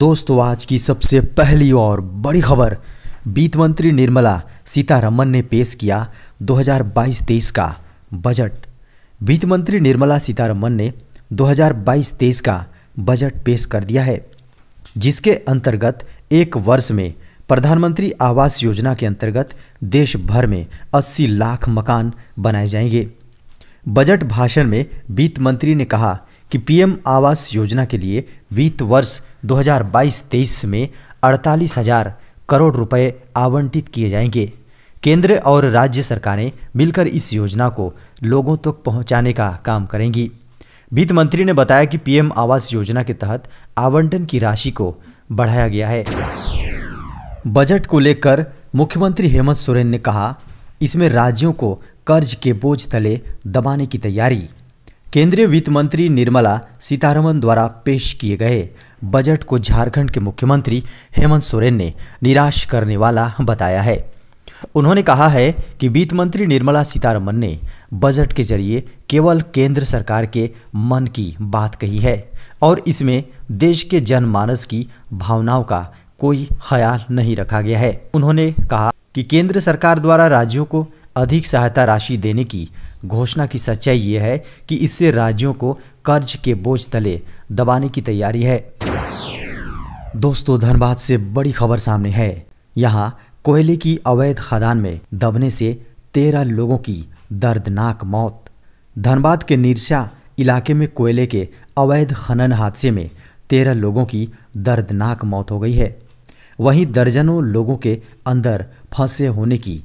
दोस्तों आज की सबसे पहली और बड़ी खबर वित्त मंत्री निर्मला सीतारमन ने पेश किया 2022-23 का बजट वित्त मंत्री निर्मला सीतारमन ने 2022-23 का बजट पेश कर दिया है जिसके अंतर्गत एक वर्ष में प्रधानमंत्री आवास योजना के अंतर्गत देश भर में 80 लाख मकान बनाए जाएंगे बजट भाषण में वित्त मंत्री ने कहा कि पीएम आवास योजना के लिए वित्त वर्ष 2022-23 में अड़तालीस हजार करोड़ रुपए आवंटित किए जाएंगे केंद्र और राज्य सरकारें मिलकर इस योजना को लोगों तक तो पहुंचाने का काम करेंगी वित्त मंत्री ने बताया कि पीएम आवास योजना के तहत आवंटन की राशि को बढ़ाया गया है बजट को लेकर मुख्यमंत्री हेमंत सोरेन ने कहा इसमें राज्यों को कर्ज के बोझ तले दबाने की तैयारी केंद्रीय वित्त मंत्री निर्मला सीतारमन द्वारा पेश किए गए बजट को झारखंड के मुख्यमंत्री हेमंत सोरेन ने निराश करने वाला बताया है उन्होंने कहा है कि वित्त मंत्री निर्मला सीतारमन ने बजट के जरिए केवल केंद्र सरकार के मन की बात कही है और इसमें देश के जनमानस की भावनाओं का कोई ख्याल नहीं रखा गया है उन्होंने कहा कि केंद्र सरकार द्वारा राज्यों को अधिक सहायता राशि देने की घोषणा की सच्चाई ये है कि इससे राज्यों को कर्ज के बोझ तले दबाने की तैयारी है दोस्तों धनबाद से बड़ी खबर सामने है यहाँ कोयले की अवैध खदान में दबने से तेरह लोगों की दर्दनाक मौत धनबाद के निरसा इलाके में कोयले के अवैध खनन हादसे में तेरह लोगों की दर्दनाक मौत हो गई है वहीं दर्जनों लोगों के अंदर फंसे होने की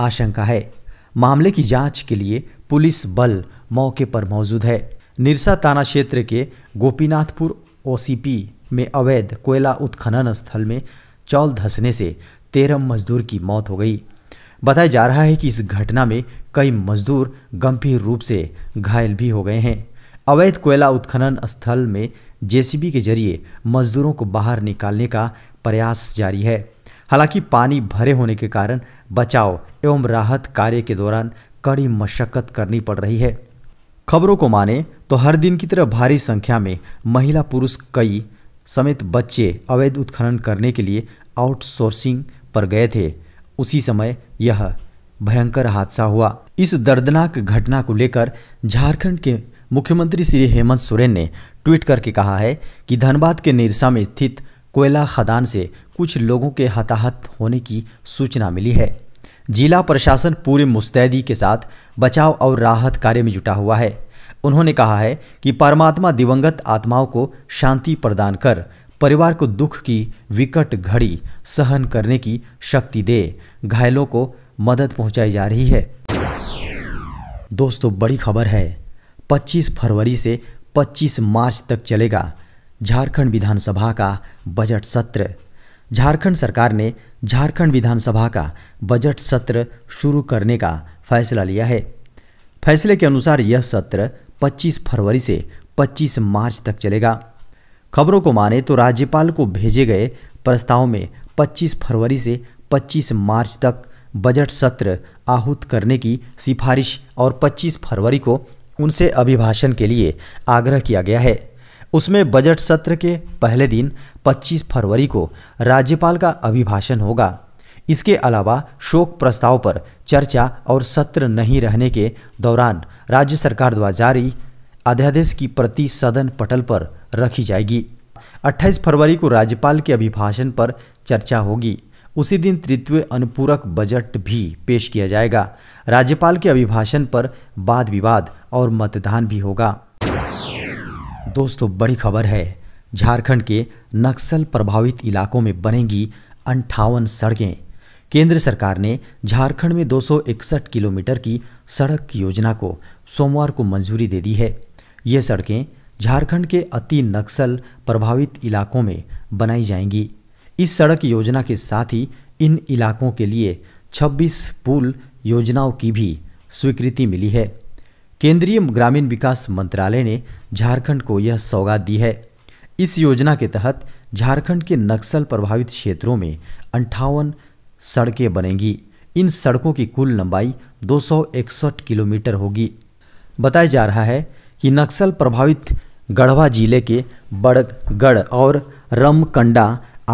आशंका है मामले की जांच के लिए पुलिस बल मौके पर मौजूद है निरसा थाना क्षेत्र के गोपीनाथपुर ओसीपी में अवैध कोयला उत्खनन स्थल में चौल धंसने से तेरह मजदूर की मौत हो गई बताया जा रहा है कि इस घटना में कई मजदूर गंभीर रूप से घायल भी हो गए हैं अवैध कोयला उत्खनन स्थल में जेसीबी के जरिए मजदूरों को बाहर निकालने का प्रयास जारी है हालांकि पानी भरे होने के कारण बचाव एवं राहत कार्य के दौरान कड़ी मशक्कत करनी पड़ रही है खबरों को माने तो हर दिन की तरह भारी संख्या में महिला पुरुष कई समेत बच्चे अवैध उत्खनन करने के लिए आउटसोर्सिंग पर गए थे उसी समय यह भयंकर हादसा हुआ इस दर्दनाक घटना को लेकर झारखंड के मुख्यमंत्री श्री हेमंत सोरेन ने ट्वीट करके कहा है कि धनबाद के निरसा में स्थित कोयला खदान से कुछ लोगों के हताहत होने की सूचना मिली है जिला प्रशासन पूरी मुस्तैदी के साथ बचाव और राहत कार्य में जुटा हुआ है उन्होंने कहा है कि परमात्मा दिवंगत आत्माओं को शांति प्रदान कर परिवार को दुख की विकट घड़ी सहन करने की शक्ति दे घायलों को मदद पहुंचाई जा रही है दोस्तों बड़ी खबर है 25 फरवरी से 25 मार्च तक चलेगा झारखंड विधानसभा का बजट सत्र झारखंड सरकार ने झारखंड विधानसभा का बजट सत्र शुरू करने का फैसला लिया है फैसले के अनुसार यह सत्र 25 फरवरी से 25 मार्च तक चलेगा खबरों को माने तो राज्यपाल को भेजे गए प्रस्ताव में 25 फरवरी से 25 मार्च तक बजट सत्र आहूत करने की सिफारिश और 25 फरवरी को उनसे अभिभाषण के लिए आग्रह किया गया है उसमें बजट सत्र के पहले दिन 25 फरवरी को राज्यपाल का अभिभाषण होगा इसके अलावा शोक प्रस्ताव पर चर्चा और सत्र नहीं रहने के दौरान राज्य सरकार द्वारा जारी अध्यादेश की प्रति सदन पटल पर रखी जाएगी 28 फरवरी को राज्यपाल के अभिभाषण पर चर्चा होगी उसी दिन तृतीय अनुपूरक बजट भी पेश किया जाएगा राज्यपाल के अभिभाषण पर वाद विवाद और मतदान भी होगा दोस्तों बड़ी खबर है झारखंड के नक्सल प्रभावित इलाकों में बनेगी अंठावन सड़कें केंद्र सरकार ने झारखंड में 261 किलोमीटर की सड़क योजना को सोमवार को मंजूरी दे दी है ये सड़कें झारखंड के अति नक्सल प्रभावित इलाकों में बनाई जाएंगी इस सड़क योजना के साथ ही इन इलाकों के लिए 26 पुल योजनाओं की भी स्वीकृति मिली है केंद्रीय ग्रामीण विकास मंत्रालय ने झारखंड को यह सौगात दी है इस योजना के तहत झारखंड के नक्सल प्रभावित क्षेत्रों में अंठावन सड़कें बनेंगी इन सड़कों की कुल लंबाई दो किलोमीटर होगी बताया जा रहा है कि नक्सल प्रभावित गढ़वा जिले के बड़गढ़ और Ramkanda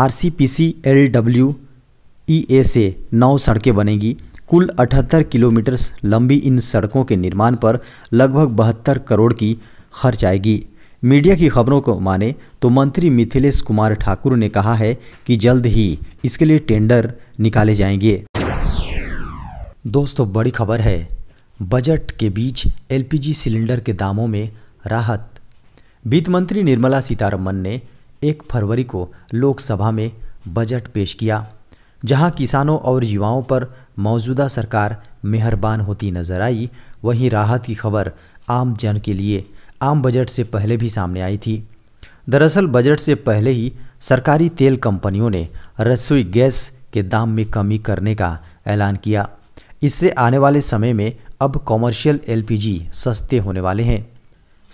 R C C P L W E A से नौ सड़कें बनेंगी कुल 78 किलोमीटर लंबी इन सड़कों के निर्माण पर लगभग बहत्तर करोड़ की खर्च आएगी मीडिया की खबरों को माने तो मंत्री मिथिलेश कुमार ठाकुर ने कहा है कि जल्द ही इसके लिए टेंडर निकाले जाएंगे दोस्तों बड़ी खबर है बजट के बीच एलपीजी सिलेंडर के दामों में राहत वित्त मंत्री निर्मला सीतारमन ने एक फरवरी को लोकसभा में बजट पेश किया जहां किसानों और युवाओं पर मौजूदा सरकार मेहरबान होती नजर आई वहीं राहत की खबर आम जन के लिए आम बजट से पहले भी सामने आई थी दरअसल बजट से पहले ही सरकारी तेल कंपनियों ने रसोई गैस के दाम में कमी करने का ऐलान किया इससे आने वाले समय में अब कॉमर्शियल एलपीजी सस्ते होने वाले हैं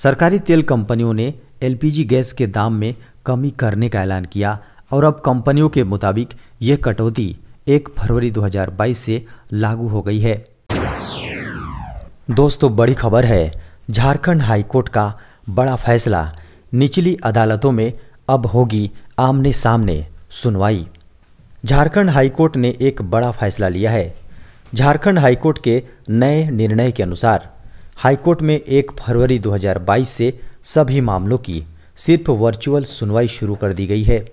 सरकारी तेल कंपनियों ने एलपीजी गैस के दाम में कमी करने का ऐलान किया और अब कंपनियों के मुताबिक यह कटौती 1 फरवरी 2022 से लागू हो गई है दोस्तों बड़ी खबर है झारखंड हाईकोर्ट का बड़ा फैसला निचली अदालतों में अब होगी आमने सामने सुनवाई झारखंड हाईकोर्ट ने एक बड़ा फैसला लिया है झारखंड हाईकोर्ट के नए निर्णय के अनुसार हाईकोर्ट में एक फरवरी 2022 से सभी मामलों की सिर्फ वर्चुअल सुनवाई शुरू कर दी गई है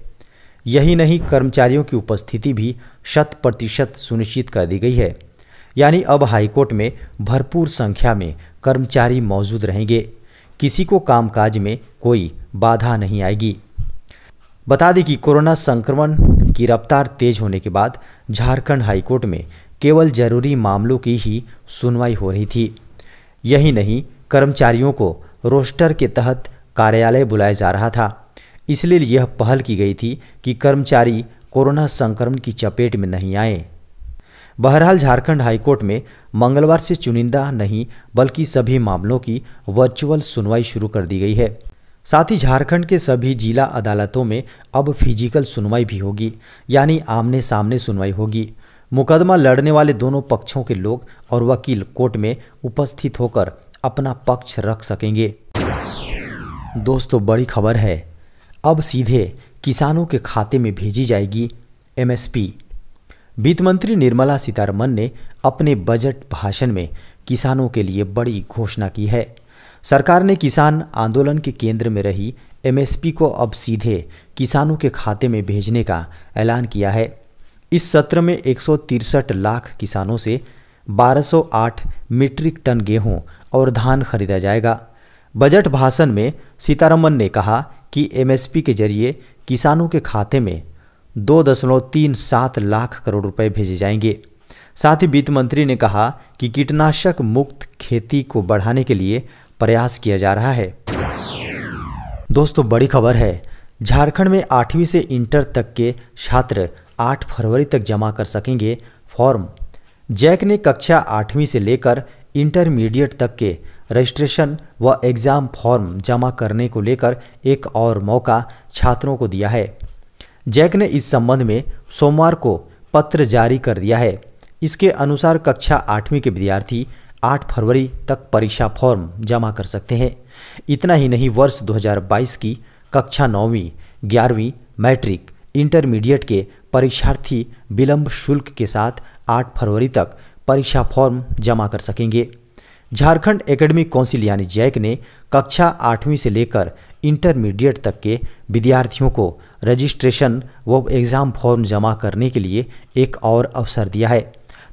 यही नहीं कर्मचारियों की उपस्थिति भी शत प्रतिशत सुनिश्चित कर दी गई है यानी अब हाईकोर्ट में भरपूर संख्या में कर्मचारी मौजूद रहेंगे किसी को कामकाज में कोई बाधा नहीं आएगी बता दें कि कोरोना संक्रमण की रफ्तार तेज होने के बाद झारखंड हाईकोर्ट में केवल जरूरी मामलों की ही सुनवाई हो रही थी यही नहीं कर्मचारियों को रोस्टर के तहत कार्यालय बुलाया जा रहा था इसलिए यह पहल की गई थी कि कर्मचारी कोरोना संक्रमण की चपेट में नहीं आए बहरहाल झारखंड हाईकोर्ट में मंगलवार से चुनिंदा नहीं बल्कि सभी मामलों की वर्चुअल सुनवाई शुरू कर दी गई है साथ ही झारखंड के सभी जिला अदालतों में अब फिजिकल सुनवाई भी होगी यानी आमने सामने सुनवाई होगी मुकदमा लड़ने वाले दोनों पक्षों के लोग और वकील कोर्ट में उपस्थित होकर अपना पक्ष रख सकेंगे दोस्तों बड़ी खबर है अब सीधे किसानों के खाते में भेजी जाएगी एमएसपी वित्त मंत्री निर्मला सीतारमन ने अपने बजट भाषण में किसानों के लिए बड़ी घोषणा की है सरकार ने किसान आंदोलन के केंद्र में रही एमएसपी को अब सीधे किसानों के खाते में भेजने का ऐलान किया है इस सत्र में एक लाख किसानों से 1208 मीट्रिक टन गेहूं और धान खरीदा जाएगा बजट भाषण में सीतारमन ने कहा कि एमएसपी के जरिए किसानों के खाते में दो दशमलव तीन सात लाख करोड़ रुपए भेजे जाएंगे साथ ही वित्त मंत्री ने कहा कि कीटनाशक मुक्त खेती को बढ़ाने के लिए प्रयास किया जा रहा है दोस्तों बड़ी खबर है झारखंड में आठवीं से इंटर तक के छात्र 8 फरवरी तक जमा कर सकेंगे फॉर्म जैक ने कक्षा आठवीं से लेकर इंटरमीडिएट तक के रजिस्ट्रेशन व एग्ज़ाम फॉर्म जमा करने को लेकर एक और मौका छात्रों को दिया है जैक ने इस संबंध में सोमवार को पत्र जारी कर दिया है इसके अनुसार कक्षा आठवीं के विद्यार्थी 8 फरवरी तक परीक्षा फॉर्म जमा कर सकते हैं इतना ही नहीं वर्ष 2022 की कक्षा नौवीं ग्यारहवीं मैट्रिक इंटरमीडिएट के परीक्षार्थी विलंब शुल्क के साथ 8 फरवरी तक परीक्षा फॉर्म जमा कर सकेंगे झारखंड एकेडमिक काउंसिल यानी जैक ने कक्षा आठवीं से लेकर इंटरमीडिएट तक के विद्यार्थियों को रजिस्ट्रेशन व एग्ज़ाम फॉर्म जमा करने के लिए एक और अवसर दिया है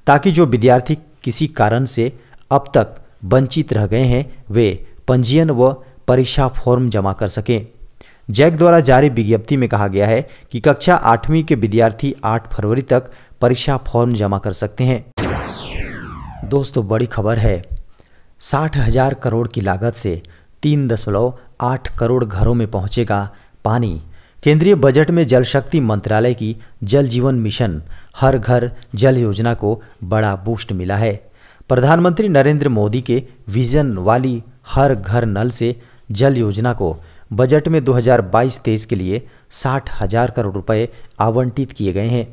ताकि जो विद्यार्थी किसी कारण से अब तक वंचित रह गए हैं वे पंजीयन व परीक्षा फॉर्म जमा कर सकें जैक द्वारा जारी विज्ञप्ति में कहा गया है कि कक्षा आठवीं के विद्यार्थी 8 फरवरी तक परीक्षा फॉर्म जमा कर सकते हैं दोस्तों तो बड़ी खबर है साठ हजार करोड़ की लागत से तीन दशमलव आठ करोड़ घरों में पहुंचेगा पानी केंद्रीय बजट में जल शक्ति मंत्रालय की जल जीवन मिशन हर घर जल योजना को बड़ा बूस्ट मिला है प्रधानमंत्री नरेंद्र मोदी के विजन वाली हर घर नल से जल योजना को बजट में 2022 हजार के लिए साठ हजार करोड़ रुपए आवंटित किए गए हैं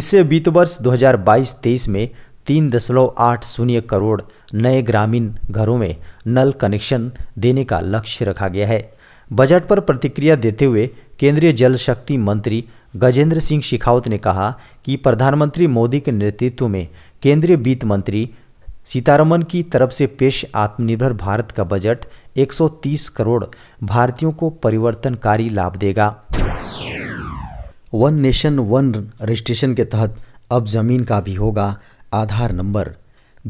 इससे वित्त वर्ष 2022 हजार में तीन दशमलव आठ शून्य करोड़ नए ग्रामीण घरों में नल कनेक्शन देने का लक्ष्य रखा गया है बजट पर प्रतिक्रिया देते हुए केंद्रीय जल शक्ति मंत्री गजेंद्र सिंह शेखावत ने कहा कि प्रधानमंत्री मोदी के नेतृत्व में केंद्रीय वित्त मंत्री सीतारमन की तरफ से पेश आत्मनिर्भर भारत का बजट 130 करोड़ भारतीयों को परिवर्तनकारी लाभ देगा वन नेशन वन रजिस्ट्रेशन के तहत अब जमीन का भी होगा आधार नंबर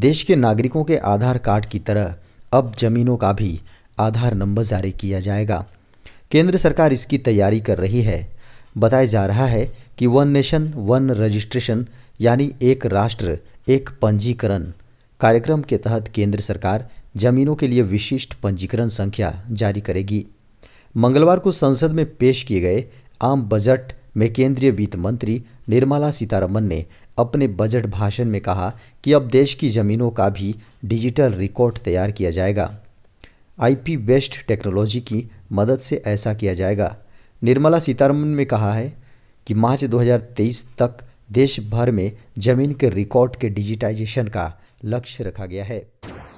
देश के नागरिकों के आधार कार्ड की तरह अब जमीनों का भी आधार नंबर जारी किया जाएगा केंद्र सरकार इसकी तैयारी कर रही है बताया जा रहा है कि वन नेशन वन रजिस्ट्रेशन यानी एक राष्ट्र एक पंजीकरण कार्यक्रम के तहत केंद्र सरकार जमीनों के लिए विशिष्ट पंजीकरण संख्या जारी करेगी मंगलवार को संसद में पेश किए गए आम बजट में केंद्रीय वित्त मंत्री निर्मला सीतारमन ने अपने बजट भाषण में कहा कि अब देश की ज़मीनों का भी डिजिटल रिकॉर्ड तैयार किया जाएगा आईपी बेस्ड टेक्नोलॉजी की मदद से ऐसा किया जाएगा निर्मला सीतारमन ने कहा है कि मार्च 2023 तक देश भर में जमीन के रिकॉर्ड के डिजिटाइजेशन का लक्ष्य रखा गया है